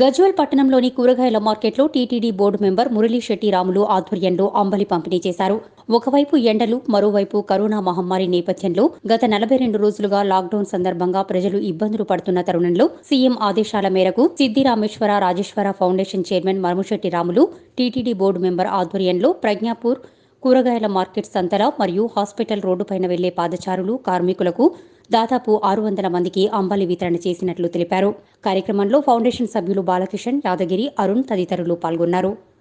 గజ్వల్ పట్టణంలోని కూరగాయల మార్కెట్లో టీటీడీ బోర్డు మెంబర్ మురళీ శెట్టి రాములు ఆధ్వర్యంలో అంబలి పంపిణీ చేశారు ఒకవైపు ఎండలు మరోవైపు కరోనా మహమ్మారి నేపథ్యంలో గత నలభై రెండు రోజులుగా లాక్డౌన్ సందర్భంగా ప్రజలు ఇబ్బందులు పడుతున్న తరుణంలో సీఎం ఆదేశాల మేరకు Siddi Rameshwara Rajeshwara foundation chairman Marumushetti Ramulu TTD board member ఆధ్వర్యంలో ప్రజ్ఞాపూర్ కూరగాయల మార్కెట్ సంతల మరియు హాస్పిటల్ రోడ్డుపైన వెళ్లే పాదచారులు కార్మికులకు దాదాపు ఆరు వందల మందికి అంబలి వితరణ చేసినట్లు తెలిపారు కార్యక్రమంలో ఫౌండేషన్ సభ్యులు బాలకిషన్ యాదగిరి అరుణ్ తదితరులు పాల్గొన్నారు